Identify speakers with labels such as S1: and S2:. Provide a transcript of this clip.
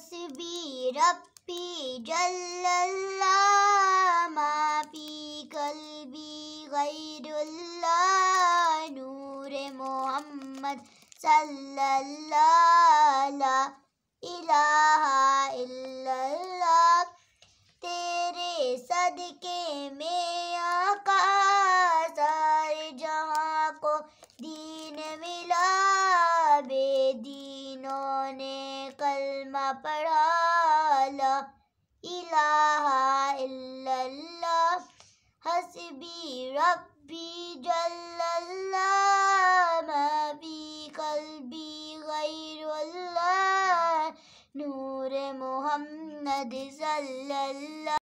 S1: तस्बी जल्ला जल्लल्लाह कल भी गैरुल्ला नूर मोहम्मद सल्ला इलाहा इल्लल्लाह तेरे सदके में आका सारे जहाँ को दीन मिला बेदीनों ने الكلمة لا إله إلا الله حسبي ربي جل الله ما بي قلبي غير الله نور محمد صلى الله